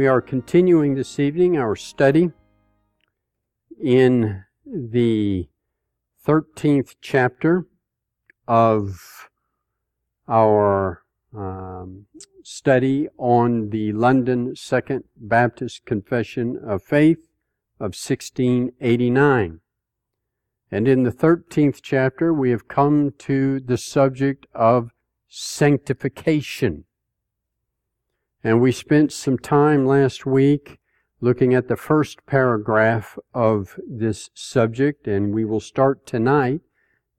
We are continuing this evening our study in the 13th chapter of our um, study on the London Second Baptist Confession of Faith of 1689. And in the 13th chapter, we have come to the subject of sanctification. And we spent some time last week looking at the first paragraph of this subject, and we will start tonight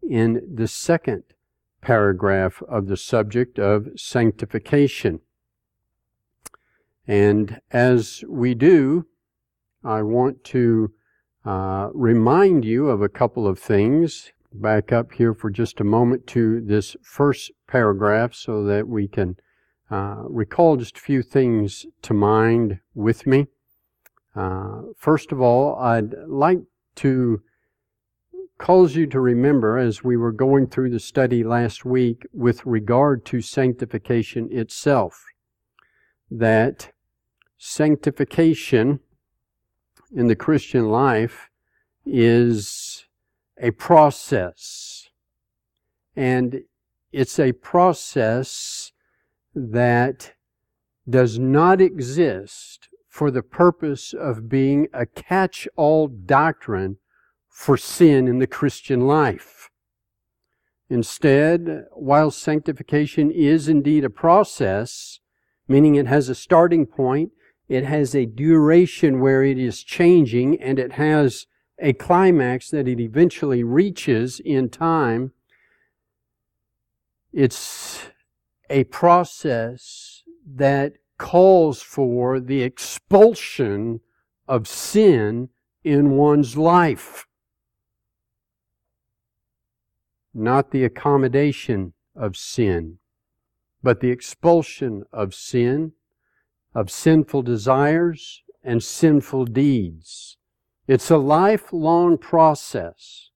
in the second paragraph of the subject of sanctification. And as we do, I want to uh, remind you of a couple of things. Back up here for just a moment to this first paragraph so that we can uh, recall just a few things to mind with me. Uh, first of all, I'd like to cause you to remember as we were going through the study last week with regard to sanctification itself that sanctification in the Christian life is a process. And it's a process that does not exist for the purpose of being a catch all doctrine for sin in the Christian life. Instead, while sanctification is indeed a process, meaning it has a starting point, it has a duration where it is changing, and it has a climax that it eventually reaches in time, it's a process that calls for the expulsion of sin in one's life, not the accommodation of sin, but the expulsion of sin, of sinful desires, and sinful deeds. It's a lifelong process,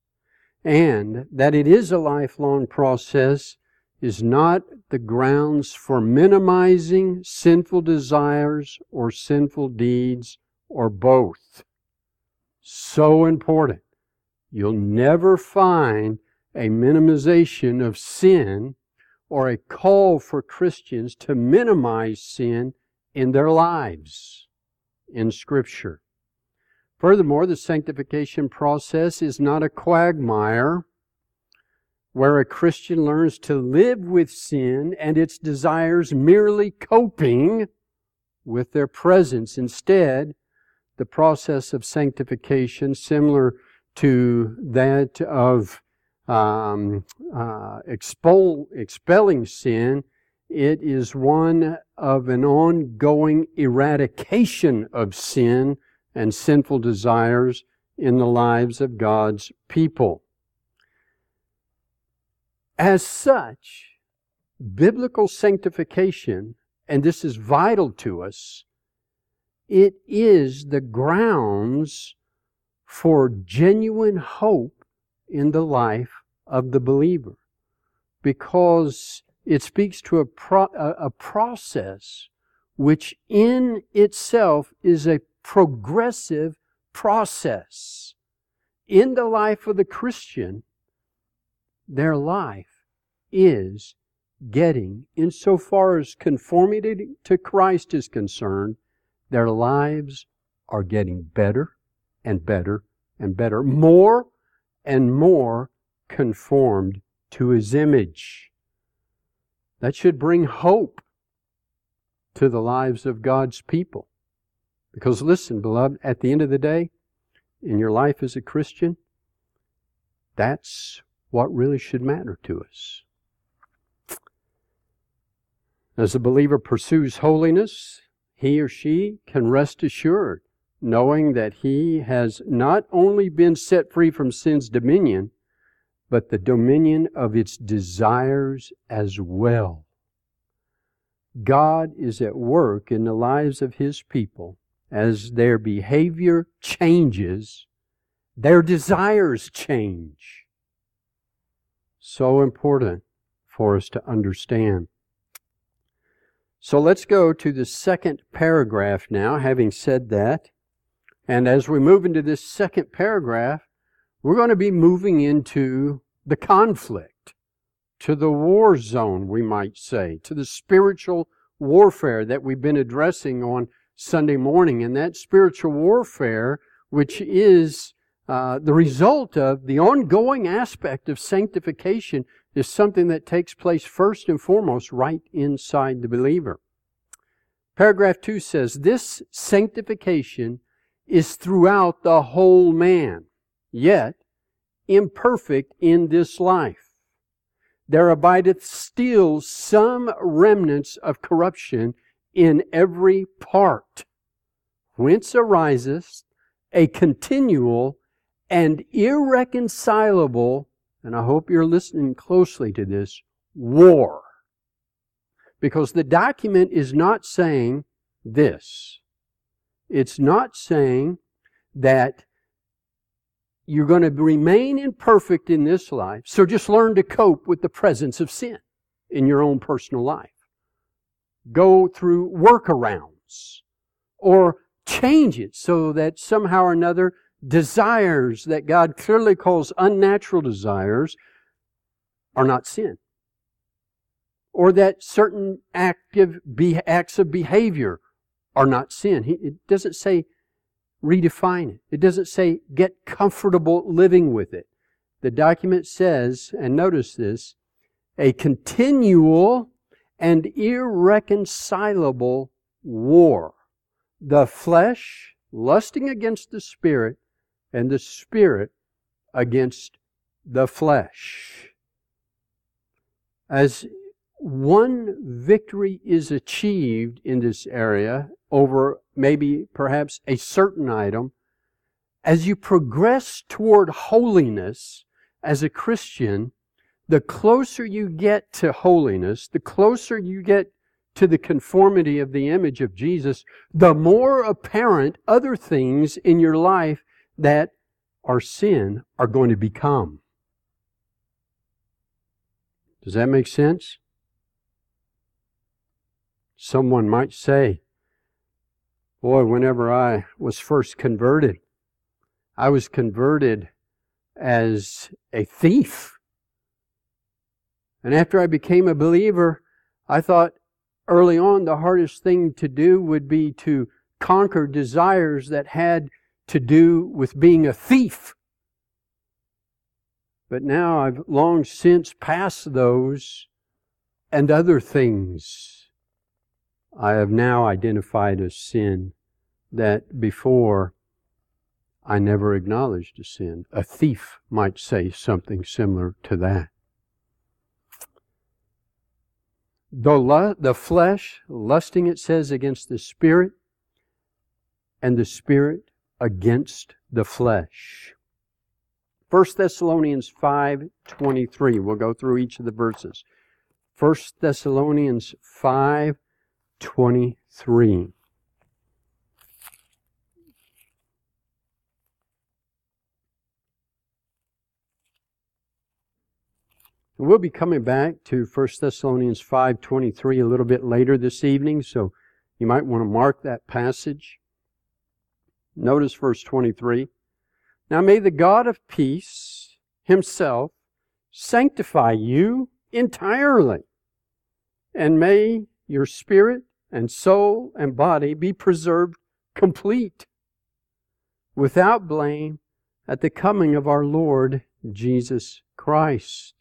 and that it is a lifelong process is not the grounds for minimizing sinful desires or sinful deeds or both. So important. You'll never find a minimization of sin or a call for Christians to minimize sin in their lives in Scripture. Furthermore, the sanctification process is not a quagmire where a Christian learns to live with sin and its desires merely coping with their presence. Instead, the process of sanctification, similar to that of um, uh, expel, expelling sin, it is one of an ongoing eradication of sin and sinful desires in the lives of God's people. As such, biblical sanctification, and this is vital to us, it is the grounds for genuine hope in the life of the believer because it speaks to a, pro- a process which in itself is a progressive process. In the life of the Christian, their life is getting, insofar as conformity to Christ is concerned, their lives are getting better and better and better, more and more conformed to his image. That should bring hope to the lives of God's people. Because listen, beloved, at the end of the day, in your life as a Christian, that's what really should matter to us. As the believer pursues holiness, he or she can rest assured, knowing that he has not only been set free from sin's dominion, but the dominion of its desires as well. God is at work in the lives of His people. As their behavior changes, their desires change. So important for us to understand. So let's go to the second paragraph now, having said that. And as we move into this second paragraph, we're going to be moving into the conflict, to the war zone, we might say, to the spiritual warfare that we've been addressing on Sunday morning. And that spiritual warfare, which is uh, the result of the ongoing aspect of sanctification is something that takes place first and foremost right inside the believer. Paragraph 2 says, This sanctification is throughout the whole man, yet imperfect in this life. There abideth still some remnants of corruption in every part, whence ariseth a continual and irreconcilable, and I hope you're listening closely to this, war. Because the document is not saying this. It's not saying that you're going to remain imperfect in this life, so just learn to cope with the presence of sin in your own personal life. Go through workarounds or change it so that somehow or another desires that God clearly calls unnatural desires are not sin. Or that certain active be- acts of behavior are not sin. He, it doesn't say redefine it. It doesn't say get comfortable living with it. The document says, and notice this, a continual and irreconcilable war. The flesh lusting against the spirit and the spirit against the flesh. As one victory is achieved in this area over maybe perhaps a certain item, as you progress toward holiness as a Christian, the closer you get to holiness, the closer you get to the conformity of the image of Jesus, the more apparent other things in your life that our sin are going to become. Does that make sense? Someone might say, Boy, whenever I was first converted, I was converted as a thief. And after I became a believer, I thought early on the hardest thing to do would be to conquer desires that had to do with being a thief. But now I've long since passed those and other things I have now identified as sin that before I never acknowledged a sin. A thief might say something similar to that. The, lu- the flesh, lusting, it says, against the spirit, and the spirit against the flesh. 1 Thessalonians 5:23. We'll go through each of the verses. 1 Thessalonians 5:23. We'll be coming back to 1 Thessalonians 5:23 a little bit later this evening, so you might want to mark that passage. Notice verse 23. Now may the God of peace himself sanctify you entirely, and may your spirit and soul and body be preserved complete without blame at the coming of our Lord Jesus Christ.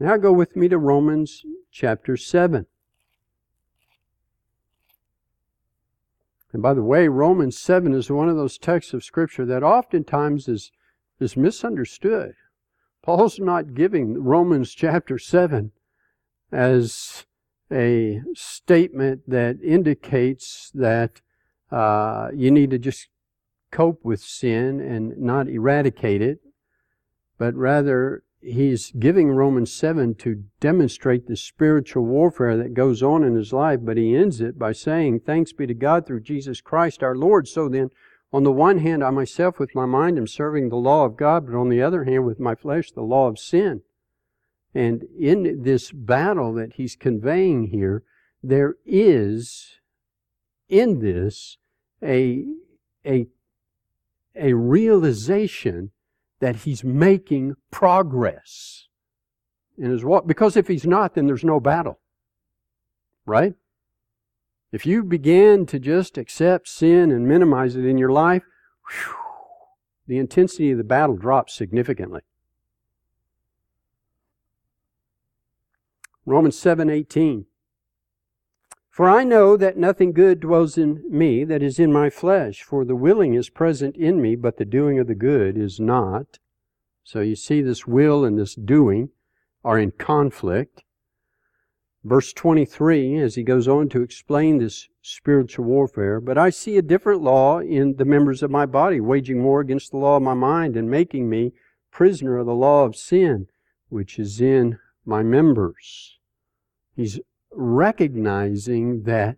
Now go with me to Romans chapter 7. And by the way, Romans 7 is one of those texts of Scripture that oftentimes is, is misunderstood. Paul's not giving Romans chapter 7 as a statement that indicates that uh, you need to just cope with sin and not eradicate it, but rather he's giving Romans 7 to demonstrate the spiritual warfare that goes on in his life, but he ends it by saying, Thanks be to God through Jesus Christ our Lord. So then, on the one hand, I myself with my mind am serving the law of God, but on the other hand, with my flesh, the law of sin. And in this battle that he's conveying here, there is in this a, a, a realization that he's making progress in his walk. Because if he's not, then there's no battle. Right? If you begin to just accept sin and minimize it in your life, whew, the intensity of the battle drops significantly. Romans 7:18 for I know that nothing good dwells in me that is in my flesh, for the willing is present in me, but the doing of the good is not. So you see, this will and this doing are in conflict. Verse 23, as he goes on to explain this spiritual warfare, but I see a different law in the members of my body, waging war against the law of my mind and making me prisoner of the law of sin, which is in my members. He's recognizing that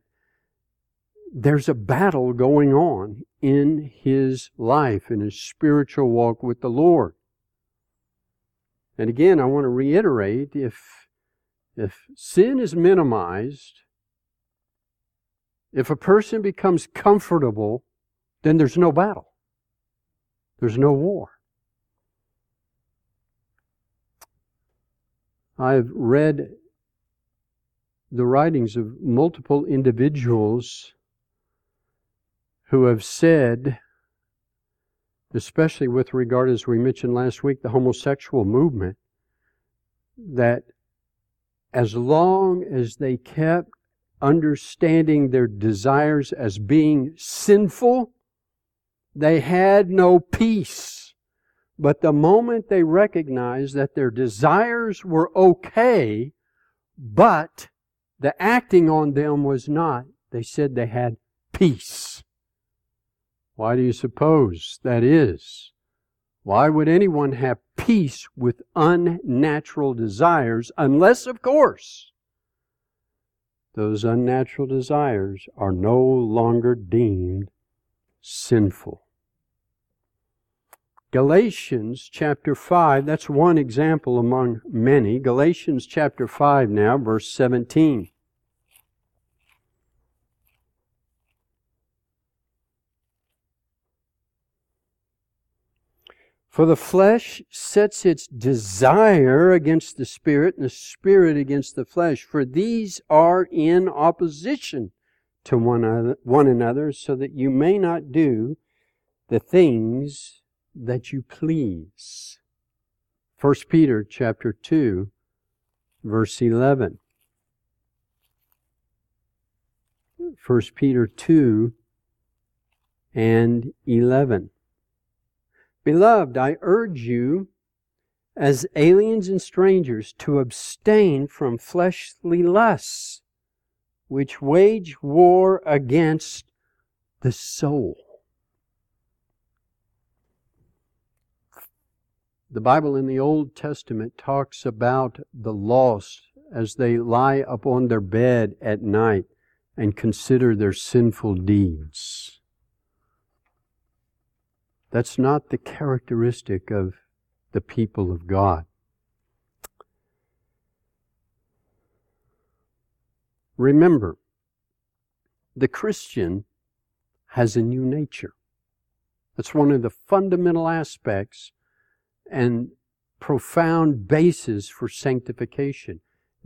there's a battle going on in his life, in his spiritual walk with the Lord. And again, I want to reiterate if, if sin is minimized, if a person becomes comfortable, then there's no battle, there's no war. I've read the writings of multiple individuals who have said, especially with regard, as we mentioned last week, the homosexual movement, that as long as they kept understanding their desires as being sinful, they had no peace. But the moment they recognized that their desires were okay, but the acting on them was not. They said they had peace. Why do you suppose that is? Why would anyone have peace with unnatural desires unless, of course, those unnatural desires are no longer deemed sinful? Galatians chapter 5, that's one example among many. Galatians chapter 5 now, verse 17. For the flesh sets its desire against the spirit, and the spirit against the flesh, for these are in opposition to one, other, one another, so that you may not do the things that you please. 1 Peter chapter 2 verse 11. 1 Peter 2 and 11. Beloved, I urge you as aliens and strangers to abstain from fleshly lusts which wage war against the soul. The Bible in the Old Testament talks about the lost as they lie upon their bed at night and consider their sinful deeds. That's not the characteristic of the people of God. Remember, the Christian has a new nature. That's one of the fundamental aspects and profound basis for sanctification.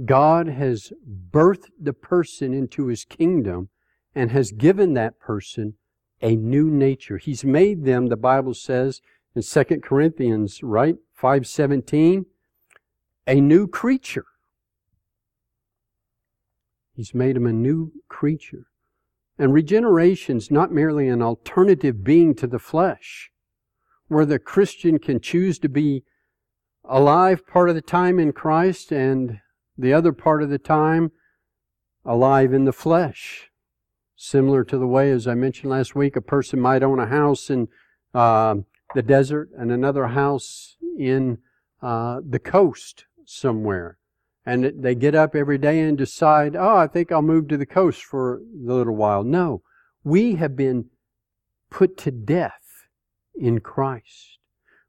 God has birthed the person into his kingdom and has given that person a new nature. He's made them, the Bible says in 2 Corinthians, right? 517, a new creature. He's made him a new creature. And regeneration is not merely an alternative being to the flesh where the Christian can choose to be alive part of the time in Christ and the other part of the time alive in the flesh. Similar to the way, as I mentioned last week, a person might own a house in uh, the desert and another house in uh, the coast somewhere. And they get up every day and decide, oh, I think I'll move to the coast for a little while. No, we have been put to death in Christ.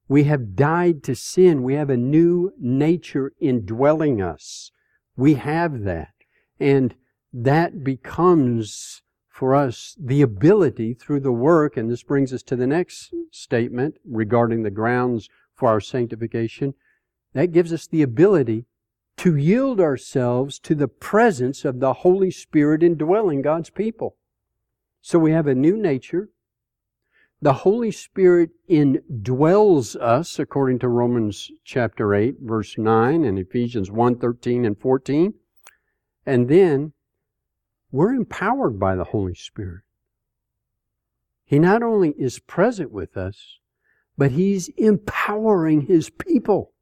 We have died to sin. We have a new nature indwelling us. We have that. And that becomes for us the ability through the work, and this brings us to the next statement regarding the grounds for our sanctification, that gives us the ability to yield ourselves to the presence of the Holy Spirit indwelling God's people. So we have a new nature, the Holy Spirit indwells us, according to Romans chapter 8, verse 9, and Ephesians 1 13 and 14. And then we're empowered by the Holy Spirit. He not only is present with us, but He's empowering His people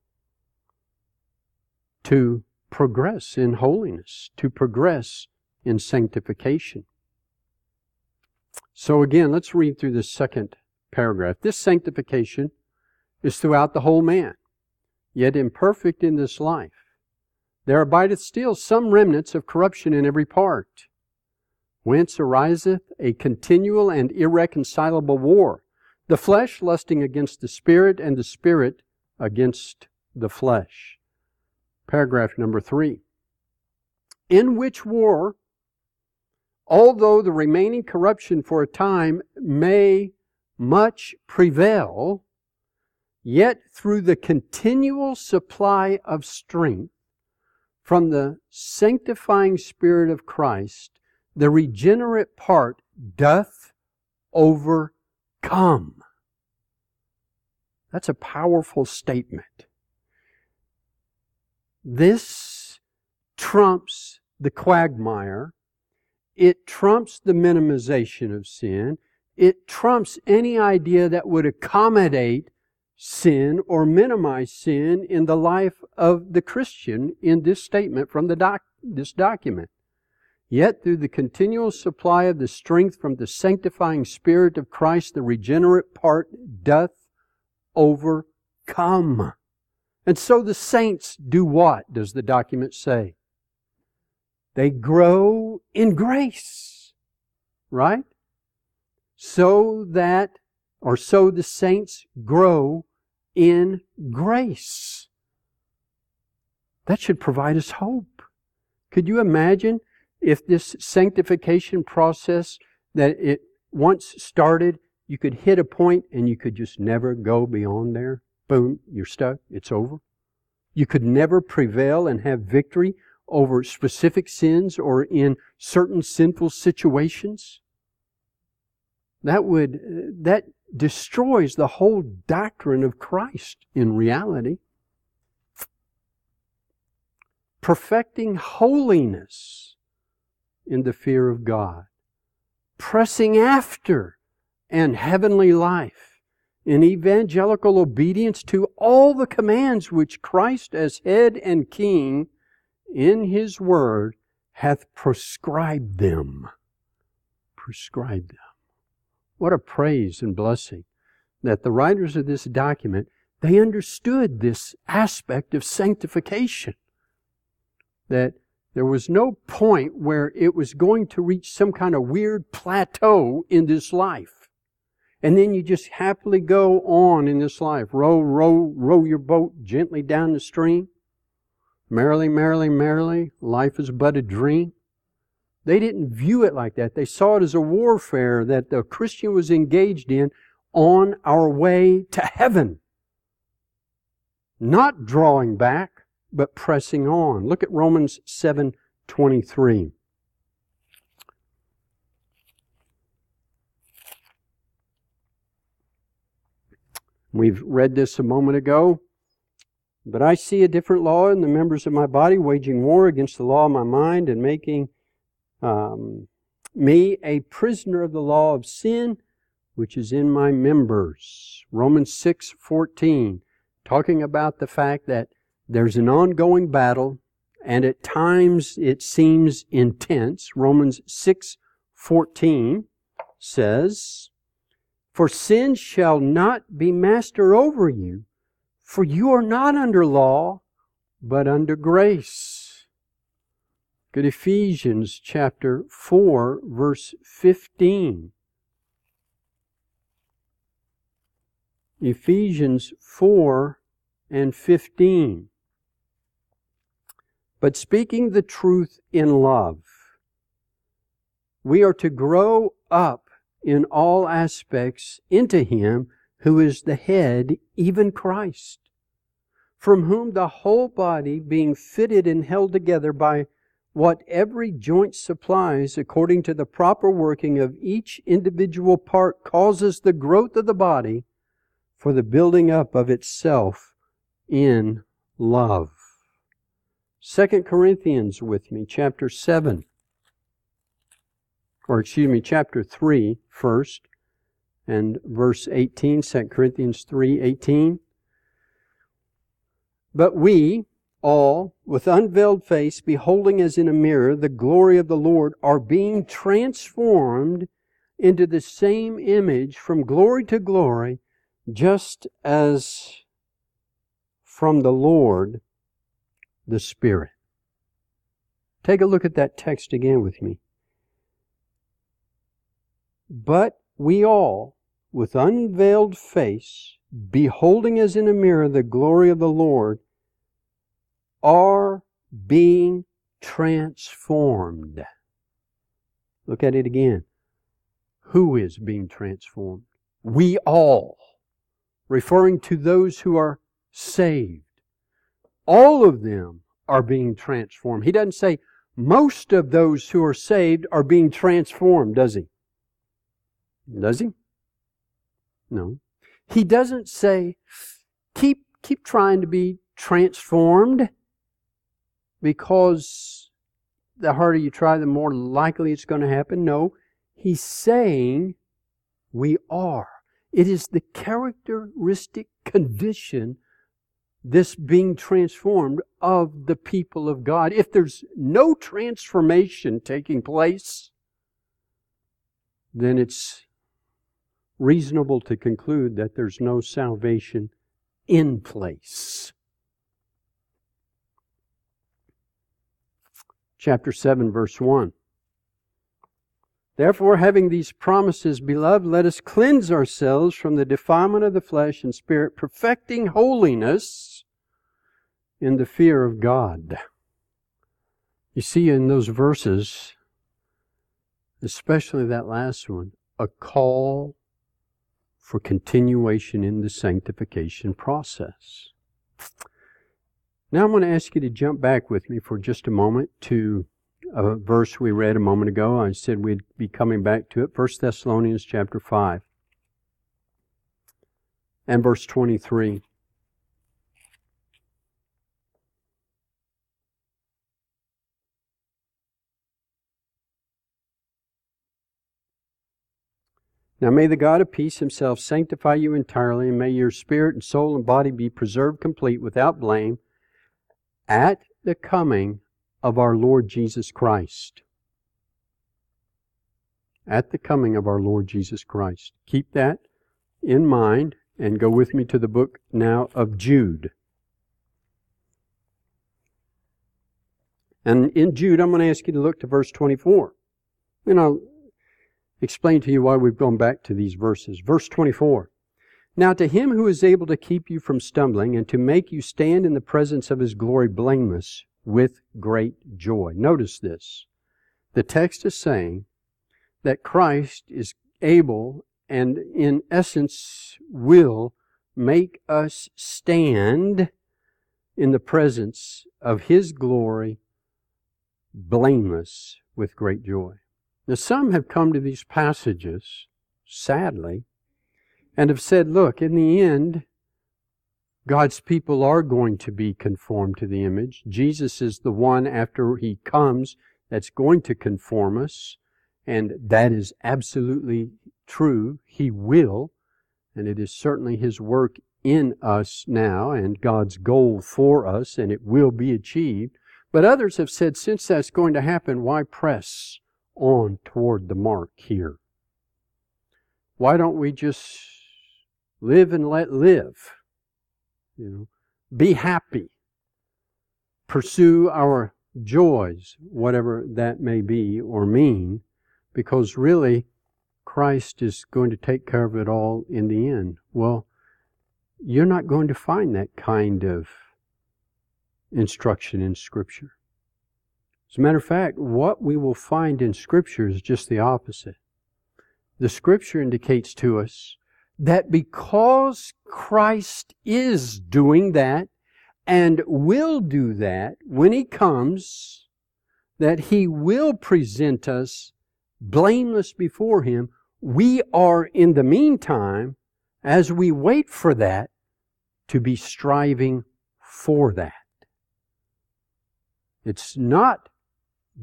to progress in holiness, to progress in sanctification. So again, let's read through this second paragraph. This sanctification is throughout the whole man, yet imperfect in this life. There abideth still some remnants of corruption in every part, whence ariseth a continual and irreconcilable war, the flesh lusting against the spirit, and the spirit against the flesh. Paragraph number three. In which war although the remaining corruption for a time may much prevail, yet through the continual supply of strength from the sanctifying Spirit of Christ, the regenerate part doth overcome. That's a powerful statement. This trumps the quagmire it trumps the minimization of sin. It trumps any idea that would accommodate sin or minimize sin in the life of the Christian in this statement from the doc, this document. Yet through the continual supply of the strength from the sanctifying Spirit of Christ, the regenerate part doth overcome. And so the saints do what, does the document say? They grow in grace, right? So that, or so the saints grow in grace. That should provide us hope. Could you imagine if this sanctification process that it once started, you could hit a point and you could just never go beyond there? Boom, you're stuck, it's over. You could never prevail and have victory over specific sins or in certain sinful situations. That would, that destroys the whole doctrine of Christ in reality. Perfecting holiness in the fear of God. Pressing after an heavenly life in evangelical obedience to all the commands which Christ as head and king in his word hath prescribed them. Prescribed them. What a praise and blessing that the writers of this document, they understood this aspect of sanctification. That there was no point where it was going to reach some kind of weird plateau in this life. And then you just happily go on in this life. Row, row, row your boat gently down the stream. Merrily, merrily, merrily, life is but a dream. They didn't view it like that. They saw it as a warfare that the Christian was engaged in on our way to heaven. Not drawing back, but pressing on. Look at Romans 7:23. We've read this a moment ago. But I see a different law in the members of my body waging war against the law of my mind and making um, me a prisoner of the law of sin which is in my members. Romans 6:14 talking about the fact that there's an ongoing battle and at times it seems intense. Romans 6:14 says, "For sin shall not be master over you, for you are not under law, but under grace. Good Ephesians chapter 4, verse 15. Ephesians 4 and 15. But speaking the truth in love, we are to grow up in all aspects into Him who is the head, even Christ, from whom the whole body, being fitted and held together by what every joint supplies according to the proper working of each individual part, causes the growth of the body for the building up of itself in love. 2 Corinthians with me, chapter 7, or excuse me, chapter 3 first and verse 18, 2 Corinthians 3 18. But we all, with unveiled face, beholding as in a mirror the glory of the Lord, are being transformed into the same image from glory to glory, just as from the Lord the Spirit. Take a look at that text again with me. But we all, with unveiled face, beholding as in a mirror the glory of the Lord, are being transformed. Look at it again. Who is being transformed? We all, referring to those who are saved. All of them are being transformed. He doesn't say most of those who are saved are being transformed, does he? Does he? No. He doesn't say, keep, keep trying to be transformed because the harder you try, the more likely it's going to happen. No. He's saying, we are. It is the characteristic condition, this being transformed, of the people of God. If there's no transformation taking place, then it's reasonable to conclude that there's no salvation in place. Chapter 7, verse 1. Therefore, having these promises, beloved, let us cleanse ourselves from the defilement of the flesh and spirit, perfecting holiness in the fear of God. You see in those verses, especially that last one, a call for continuation in the sanctification process. Now I'm going to ask you to jump back with me for just a moment to a verse we read a moment ago. I said we'd be coming back to it. 1 Thessalonians chapter 5 and verse 23. Now may the God of peace himself sanctify you entirely, and may your spirit and soul and body be preserved complete without blame at the coming of our Lord Jesus Christ. At the coming of our Lord Jesus Christ. Keep that in mind and go with me to the book now of Jude. And in Jude, I'm going to ask you to look to verse 24. You know, explain to you why we've gone back to these verses. Verse 24. Now, to him who is able to keep you from stumbling and to make you stand in the presence of his glory blameless with great joy. Notice this. The text is saying that Christ is able and, in essence, will make us stand in the presence of his glory blameless with great joy. Now, some have come to these passages, sadly, and have said, look, in the end, God's people are going to be conformed to the image. Jesus is the one after he comes that's going to conform us, and that is absolutely true. He will, and it is certainly his work in us now and God's goal for us, and it will be achieved. But others have said, since that's going to happen, why press? on toward the mark here. Why don't we just live and let live? You know, be happy. Pursue our joys, whatever that may be or mean, because really Christ is going to take care of it all in the end. Well, you're not going to find that kind of instruction in Scripture. As a matter of fact, what we will find in Scripture is just the opposite. The Scripture indicates to us that because Christ is doing that and will do that when He comes, that He will present us blameless before Him. We are, in the meantime, as we wait for that, to be striving for that. It's not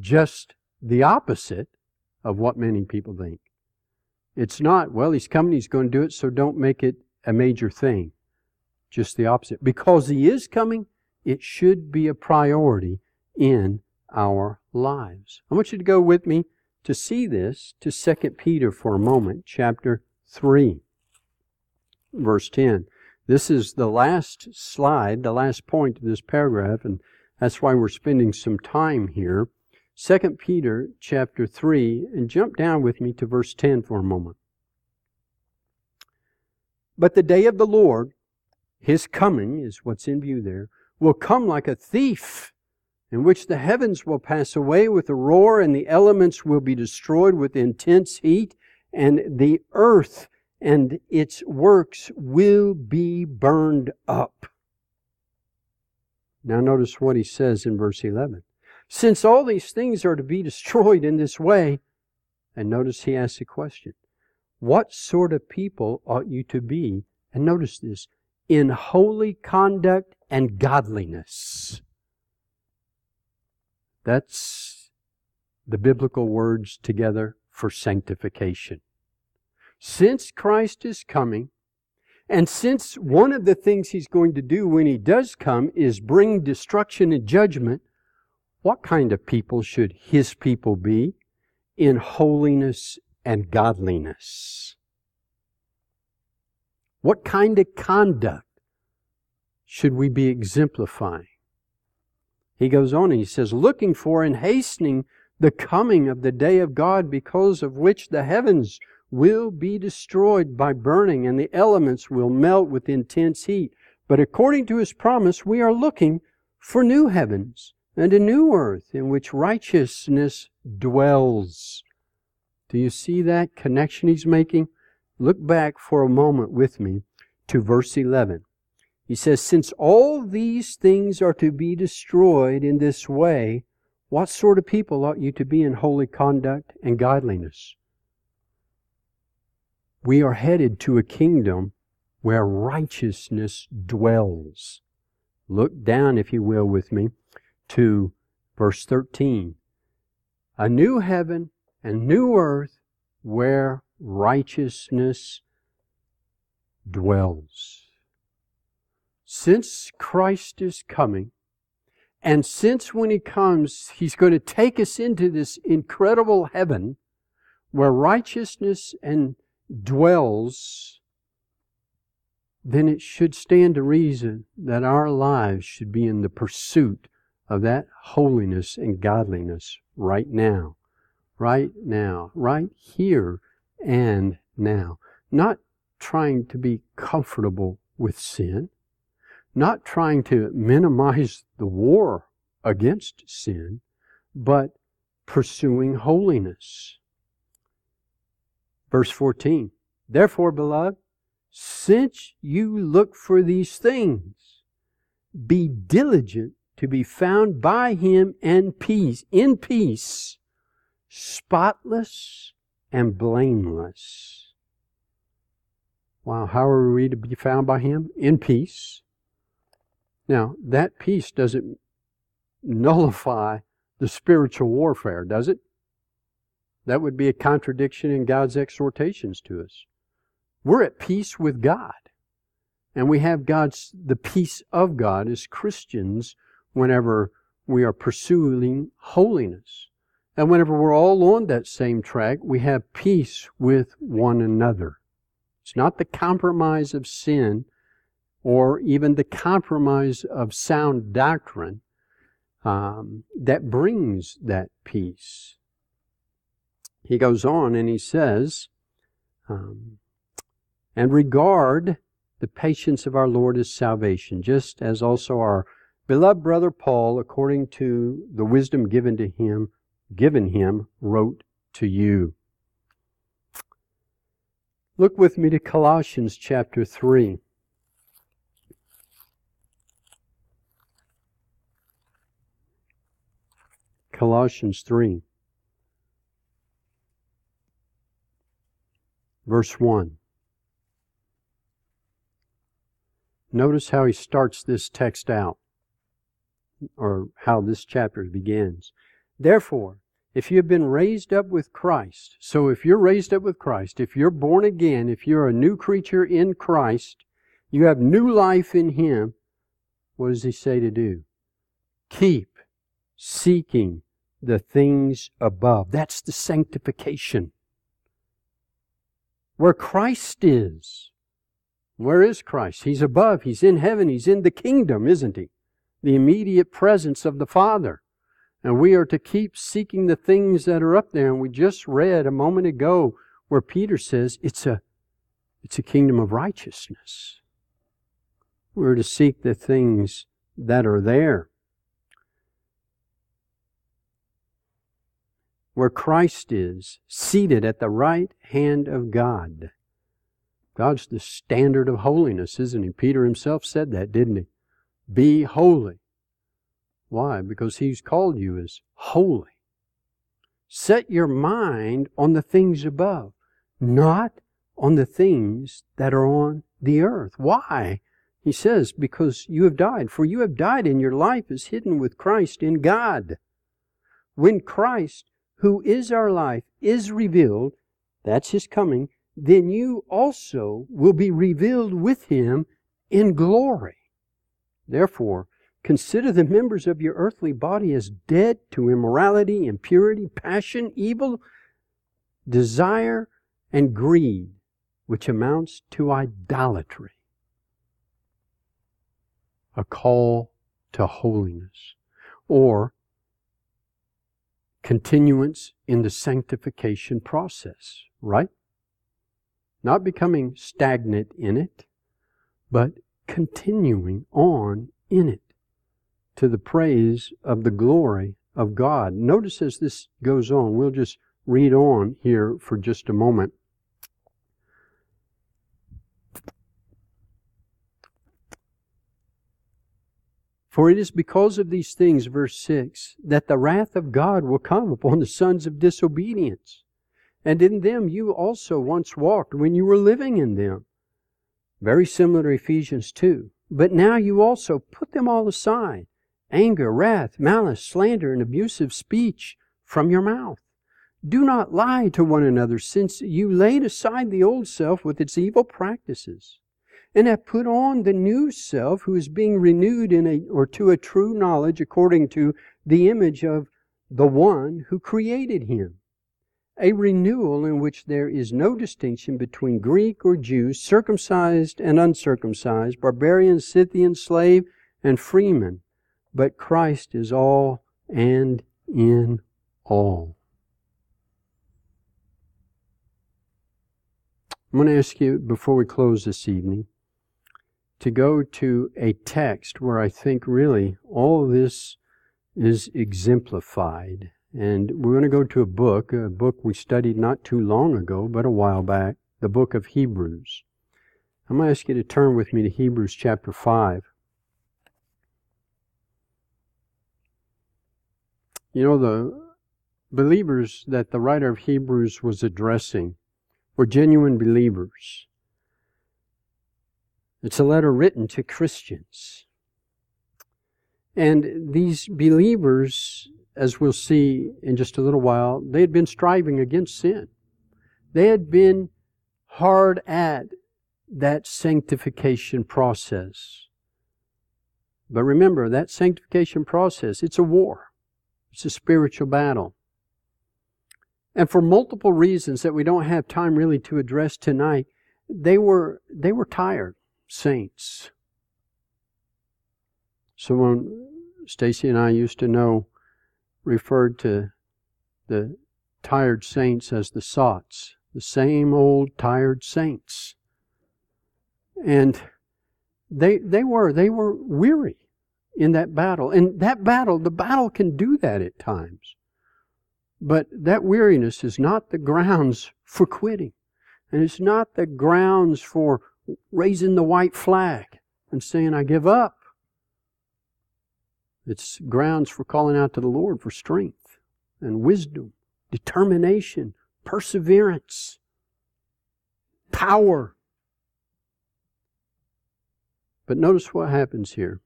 just the opposite of what many people think. It's not, well, he's coming, he's going to do it, so don't make it a major thing. Just the opposite. Because he is coming, it should be a priority in our lives. I want you to go with me to see this to 2 Peter for a moment, chapter 3, verse 10. This is the last slide, the last point of this paragraph, and that's why we're spending some time here. 2 Peter chapter 3 and jump down with me to verse 10 for a moment. But the day of the Lord, his coming is what's in view there, will come like a thief, in which the heavens will pass away with a roar, and the elements will be destroyed with intense heat, and the earth and its works will be burned up. Now, notice what he says in verse 11. Since all these things are to be destroyed in this way, and notice he asks a question What sort of people ought you to be? And notice this in holy conduct and godliness. That's the biblical words together for sanctification. Since Christ is coming, and since one of the things he's going to do when he does come is bring destruction and judgment, what kind of people should his people be? In holiness and godliness. What kind of conduct should we be exemplifying? He goes on and he says, looking for and hastening the coming of the day of God, because of which the heavens will be destroyed by burning, and the elements will melt with intense heat. But according to his promise, we are looking for new heavens and a new earth in which righteousness dwells. Do you see that connection he's making? Look back for a moment with me to verse 11. He says, Since all these things are to be destroyed in this way, what sort of people ought you to be in holy conduct and godliness? We are headed to a kingdom where righteousness dwells. Look down, if you will, with me to verse 13 a new heaven and new earth where righteousness dwells. Since Christ is coming, and since when he comes, he's going to take us into this incredible heaven where righteousness and dwells, then it should stand to reason that our lives should be in the pursuit of that holiness and godliness right now, right now, right here and now. Not trying to be comfortable with sin, not trying to minimize the war against sin, but pursuing holiness. Verse 14 Therefore, beloved, since you look for these things, be diligent to be found by him and peace, in peace, spotless and blameless. Wow, how are we to be found by him? In peace. Now, that peace doesn't nullify the spiritual warfare, does it? That would be a contradiction in God's exhortations to us. We're at peace with God. And we have God's the peace of God as Christians whenever we are pursuing holiness. And whenever we're all on that same track, we have peace with one another. It's not the compromise of sin or even the compromise of sound doctrine um, that brings that peace. He goes on and he says, um, and regard the patience of our Lord as salvation, just as also our Beloved brother Paul, according to the wisdom given to him, given him, wrote to you. Look with me to Colossians chapter 3. Colossians 3, verse 1. Notice how he starts this text out or how this chapter begins. Therefore, if you have been raised up with Christ, so if you're raised up with Christ, if you're born again, if you're a new creature in Christ, you have new life in Him, what does He say to do? Keep seeking the things above. That's the sanctification. Where Christ is. Where is Christ? He's above, He's in heaven, He's in the kingdom, isn't He? the immediate presence of the Father. And we are to keep seeking the things that are up there. And we just read a moment ago where Peter says it's a, it's a kingdom of righteousness. We're to seek the things that are there. Where Christ is, seated at the right hand of God. God's the standard of holiness, isn't he? Peter himself said that, didn't he? Be holy. Why? Because He's called you as holy. Set your mind on the things above, not on the things that are on the earth. Why? He says, Because you have died. For you have died, and your life is hidden with Christ in God. When Christ, who is our life, is revealed, that's His coming, then you also will be revealed with Him in glory. Therefore, consider the members of your earthly body as dead to immorality, impurity, passion, evil, desire, and greed, which amounts to idolatry. A call to holiness or continuance in the sanctification process, right? Not becoming stagnant in it, but continuing on in it to the praise of the glory of God. Notice as this goes on, we'll just read on here for just a moment. For it is because of these things, verse 6, that the wrath of God will come upon the sons of disobedience. And in them you also once walked when you were living in them. Very similar to Ephesians 2. But now you also put them all aside anger, wrath, malice, slander, and abusive speech from your mouth. Do not lie to one another, since you laid aside the old self with its evil practices, and have put on the new self, who is being renewed in a, or to a true knowledge according to the image of the one who created him a renewal in which there is no distinction between Greek or Jew, circumcised and uncircumcised, barbarian, Scythian, slave, and freeman, but Christ is all and in all. I'm going to ask you, before we close this evening, to go to a text where I think really all this is exemplified. And we're going to go to a book, a book we studied not too long ago, but a while back, the book of Hebrews. I'm going to ask you to turn with me to Hebrews chapter 5. You know, the believers that the writer of Hebrews was addressing were genuine believers. It's a letter written to Christians. And these believers as we'll see in just a little while, they had been striving against sin. They had been hard at that sanctification process. But remember, that sanctification process, it's a war. It's a spiritual battle. And for multiple reasons that we don't have time really to address tonight, they were, they were tired saints. Someone Stacy and I used to know referred to the tired saints as the sots, the same old tired saints. And they they were they were weary in that battle. And that battle, the battle can do that at times. But that weariness is not the grounds for quitting. And it's not the grounds for raising the white flag and saying, I give up. It's grounds for calling out to the Lord for strength and wisdom, determination, perseverance, power. But notice what happens here.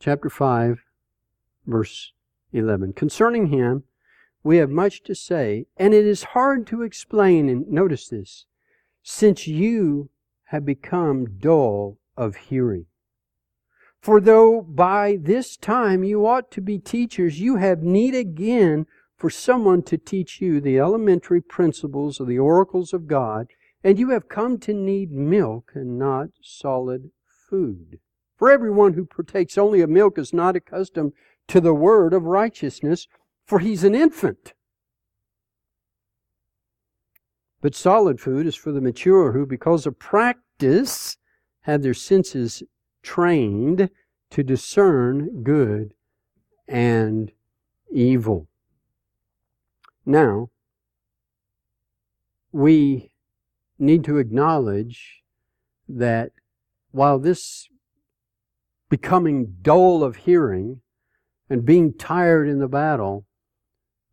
Chapter 5, verse 11. Concerning him, we have much to say, and it is hard to explain, and notice this, since you have become dull of hearing. For though by this time you ought to be teachers, you have need again for someone to teach you the elementary principles of the oracles of God, and you have come to need milk and not solid food. For everyone who partakes only of milk is not accustomed to the word of righteousness, for he's an infant. But solid food is for the mature who, because of practice, have their senses trained to discern good and evil. Now, we need to acknowledge that while this becoming dull of hearing and being tired in the battle,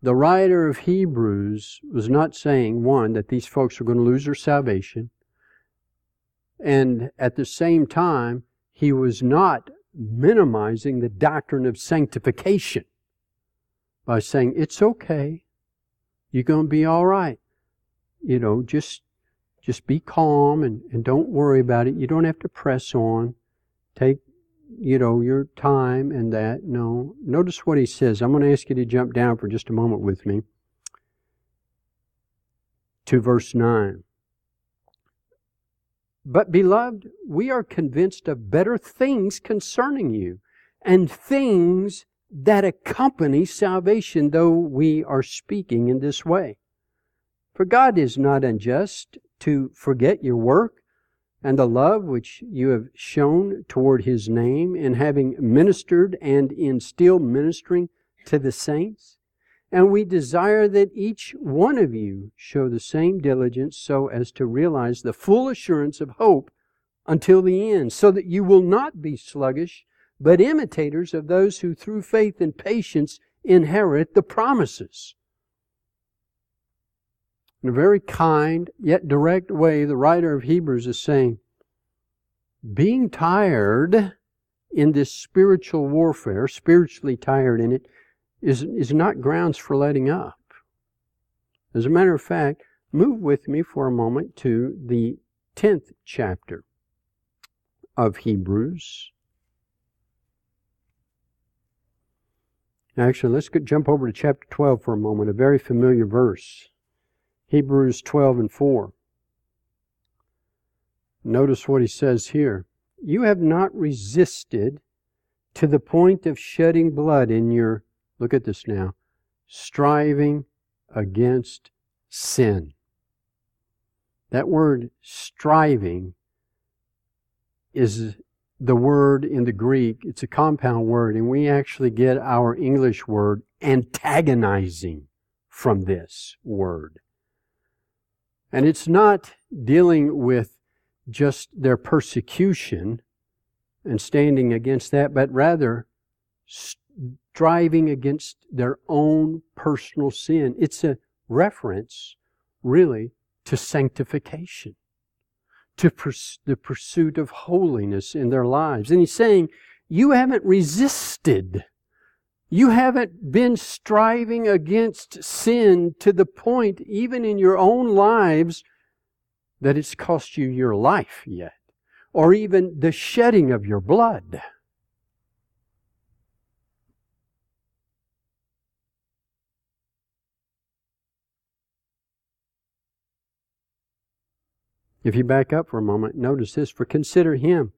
the writer of Hebrews was not saying, one, that these folks are going to lose their salvation, and at the same time, he was not minimizing the doctrine of sanctification by saying, it's okay. You're going to be all right. You know, just, just be calm and, and don't worry about it. You don't have to press on. Take, you know, your time and that. No. Notice what he says. I'm going to ask you to jump down for just a moment with me to verse 9. But, beloved, we are convinced of better things concerning you and things that accompany salvation, though we are speaking in this way. For God is not unjust to forget your work and the love which you have shown toward His name in having ministered and in still ministering to the saints and we desire that each one of you show the same diligence so as to realize the full assurance of hope until the end, so that you will not be sluggish, but imitators of those who through faith and patience inherit the promises. In a very kind yet direct way, the writer of Hebrews is saying, being tired in this spiritual warfare, spiritually tired in it, is, is not grounds for letting up. As a matter of fact, move with me for a moment to the 10th chapter of Hebrews. Actually, let's get, jump over to chapter 12 for a moment, a very familiar verse. Hebrews 12 and 4. Notice what he says here. You have not resisted to the point of shedding blood in your Look at this now. Striving against sin. That word striving is the word in the Greek, it's a compound word, and we actually get our English word antagonizing from this word. And it's not dealing with just their persecution and standing against that, but rather striving against their own personal sin. It's a reference, really, to sanctification, to pers- the pursuit of holiness in their lives. And he's saying, You haven't resisted. You haven't been striving against sin to the point, even in your own lives, that it's cost you your life yet, or even the shedding of your blood. If you back up for a moment, notice this for consider him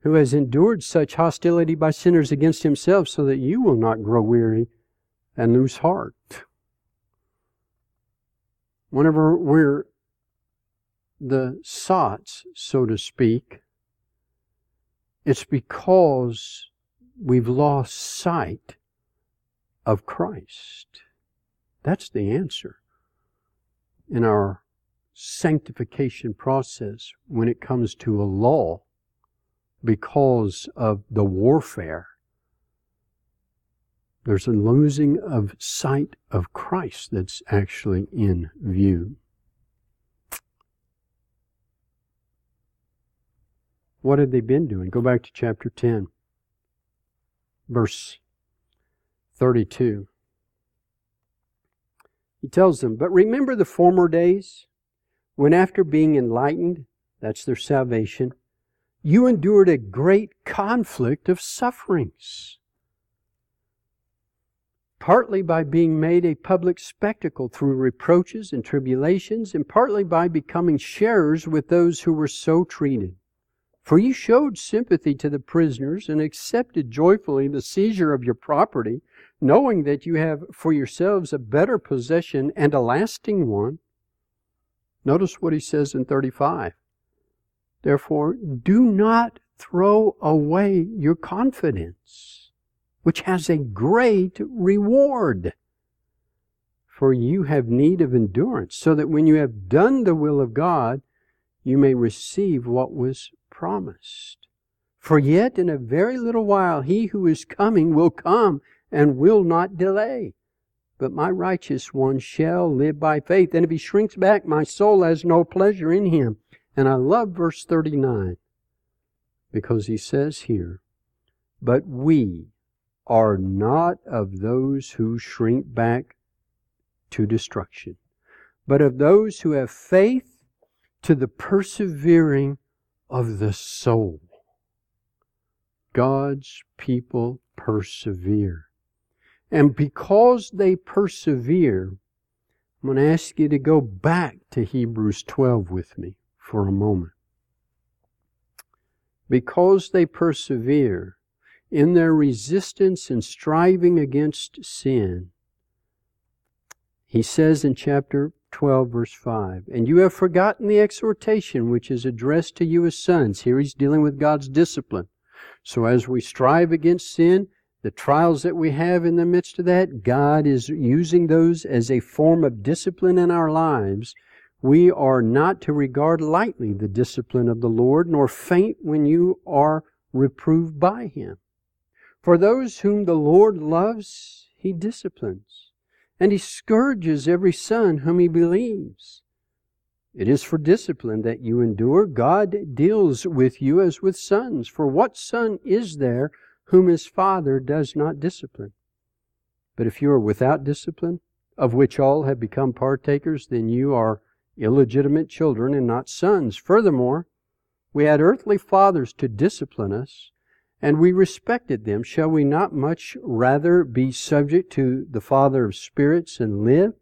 who has endured such hostility by sinners against himself, so that you will not grow weary and lose heart. Whenever we're the sots, so to speak, it's because we've lost sight of Christ. That's the answer in our sanctification process when it comes to a law because of the warfare. There's a losing of sight of Christ that's actually in view. What had they been doing? Go back to chapter 10, verse 32. He tells them, But remember the former days when after being enlightened, that's their salvation, you endured a great conflict of sufferings, partly by being made a public spectacle through reproaches and tribulations, and partly by becoming sharers with those who were so treated. For you showed sympathy to the prisoners and accepted joyfully the seizure of your property, knowing that you have for yourselves a better possession and a lasting one. Notice what he says in 35. Therefore, do not throw away your confidence, which has a great reward. For you have need of endurance, so that when you have done the will of God, you may receive what was promised. For yet in a very little while he who is coming will come and will not delay but my righteous one shall live by faith. And if he shrinks back, my soul has no pleasure in him. And I love verse 39 because he says here, But we are not of those who shrink back to destruction, but of those who have faith to the persevering of the soul. God's people persevere. And because they persevere, I'm going to ask you to go back to Hebrews 12 with me for a moment. Because they persevere in their resistance and striving against sin, he says in chapter 12, verse 5, And you have forgotten the exhortation which is addressed to you as sons. Here he's dealing with God's discipline. So as we strive against sin, the trials that we have in the midst of that, God is using those as a form of discipline in our lives. We are not to regard lightly the discipline of the Lord, nor faint when you are reproved by Him. For those whom the Lord loves, He disciplines, and He scourges every son whom He believes. It is for discipline that you endure. God deals with you as with sons. For what son is there? whom his father does not discipline. But if you are without discipline, of which all have become partakers, then you are illegitimate children and not sons. Furthermore, we had earthly fathers to discipline us, and we respected them. Shall we not much rather be subject to the Father of spirits and live?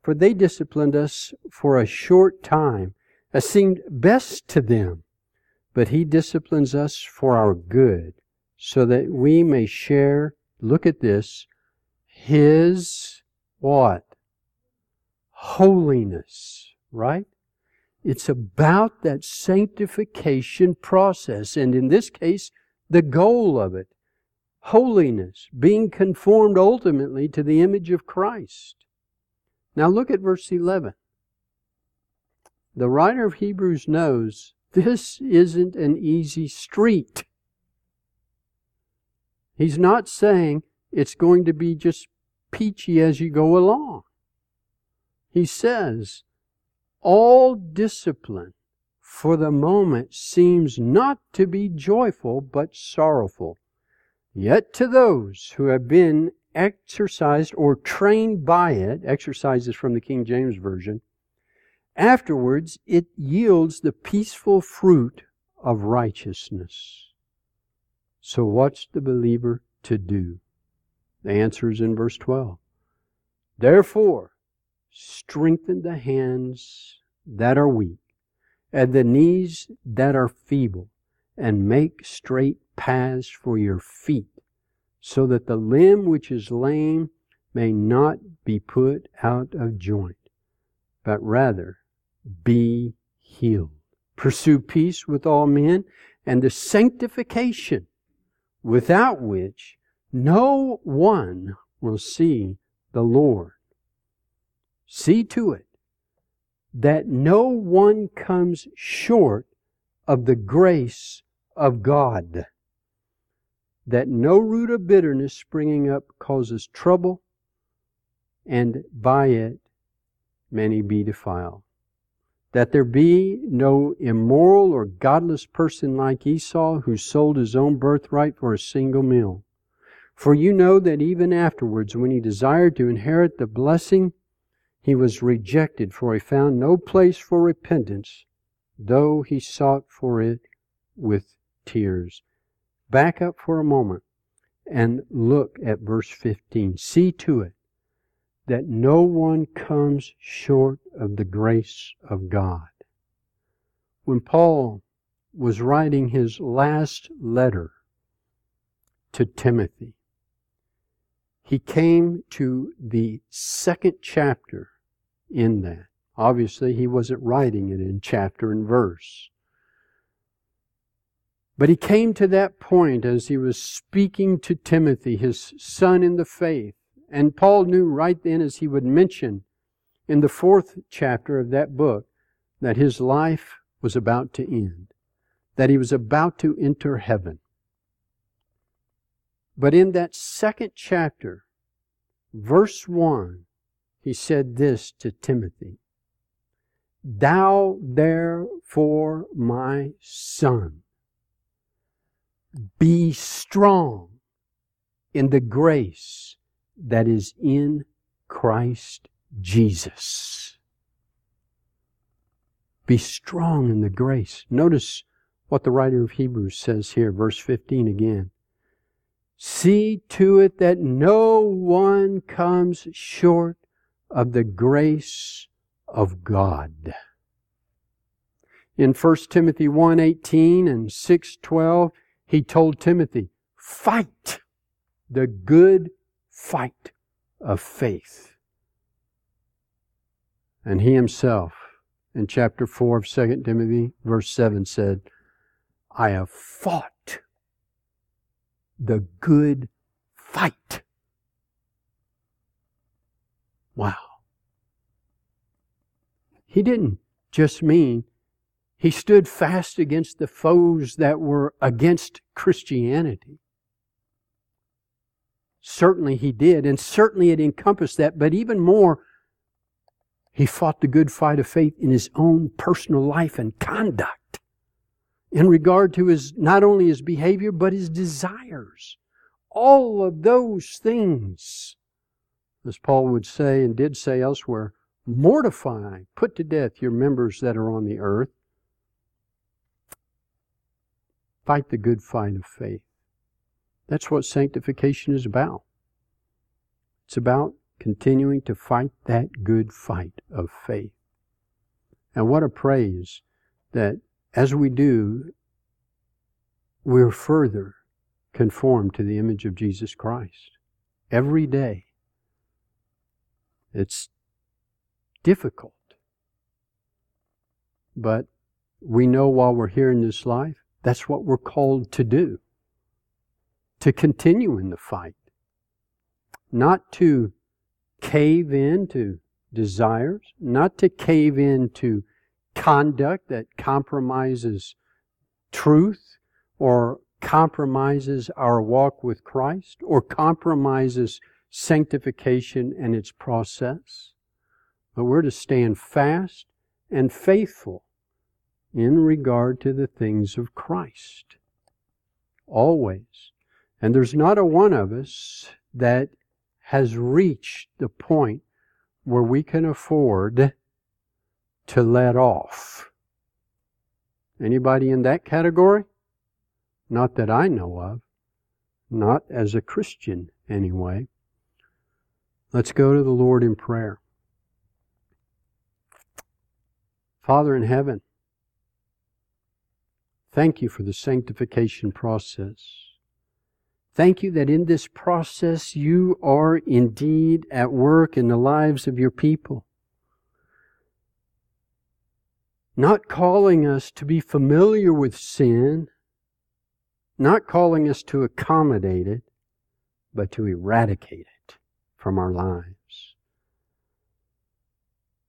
For they disciplined us for a short time, as seemed best to them, but He disciplines us for our good so that we may share, look at this, his what? Holiness, right? It's about that sanctification process, and in this case, the goal of it holiness, being conformed ultimately to the image of Christ. Now look at verse 11. The writer of Hebrews knows this isn't an easy street. He's not saying it's going to be just peachy as you go along. He says, all discipline for the moment seems not to be joyful but sorrowful. Yet to those who have been exercised or trained by it, exercises from the King James Version, afterwards it yields the peaceful fruit of righteousness. So, what's the believer to do? The answer is in verse 12. Therefore, strengthen the hands that are weak, and the knees that are feeble, and make straight paths for your feet, so that the limb which is lame may not be put out of joint, but rather be healed. Pursue peace with all men and the sanctification without which no one will see the Lord. See to it that no one comes short of the grace of God, that no root of bitterness springing up causes trouble, and by it many be defiled that there be no immoral or godless person like Esau who sold his own birthright for a single meal. For you know that even afterwards, when he desired to inherit the blessing, he was rejected, for he found no place for repentance, though he sought for it with tears. Back up for a moment and look at verse 15. See to it that no one comes short of the grace of God. When Paul was writing his last letter to Timothy, he came to the second chapter in that. Obviously, he wasn't writing it in chapter and verse. But he came to that point as he was speaking to Timothy, his son in the faith, and Paul knew right then, as he would mention in the fourth chapter of that book, that his life was about to end, that he was about to enter heaven. But in that second chapter, verse 1, he said this to Timothy Thou therefore, my son, be strong in the grace that is in Christ Jesus. Be strong in the grace. Notice what the writer of Hebrews says here, verse 15 again. See to it that no one comes short of the grace of God. In 1 Timothy one eighteen and 6:12, he told Timothy, "Fight the good fight of faith. And he himself, in chapter 4 of 2 Timothy, verse 7, said, I have fought the good fight. Wow. He didn't just mean he stood fast against the foes that were against Christianity. Certainly he did, and certainly it encompassed that, but even more, he fought the good fight of faith in his own personal life and conduct in regard to his not only his behavior but his desires. All of those things, as Paul would say and did say elsewhere, mortify, put to death your members that are on the earth. Fight the good fight of faith. That's what sanctification is about. It's about continuing to fight that good fight of faith. And what a praise that as we do, we're further conformed to the image of Jesus Christ every day. It's difficult. But we know while we're here in this life, that's what we're called to do to continue in the fight, not to cave in to desires, not to cave in to conduct that compromises truth or compromises our walk with Christ or compromises sanctification and its process. But we're to stand fast and faithful in regard to the things of Christ. Always and there's not a one of us that has reached the point where we can afford to let off. Anybody in that category? Not that I know of. Not as a Christian, anyway. Let's go to the Lord in prayer. Father in heaven, thank you for the sanctification process. Thank you that in this process you are indeed at work in the lives of your people. Not calling us to be familiar with sin, not calling us to accommodate it, but to eradicate it from our lives.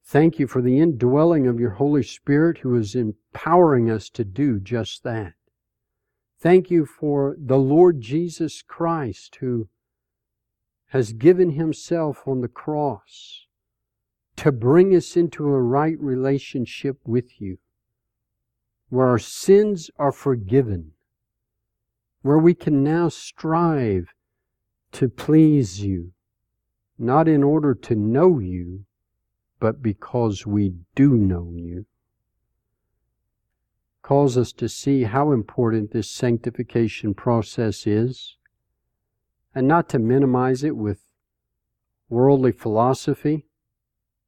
Thank you for the indwelling of your Holy Spirit who is empowering us to do just that. Thank you for the Lord Jesus Christ who has given himself on the cross to bring us into a right relationship with you, where our sins are forgiven, where we can now strive to please you, not in order to know you, but because we do know you calls us to see how important this sanctification process is and not to minimize it with worldly philosophy,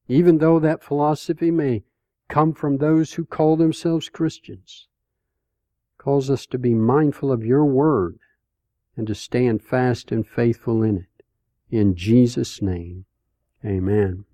even though that philosophy may come from those who call themselves Christians. calls us to be mindful of your word and to stand fast and faithful in it. In Jesus' name, amen.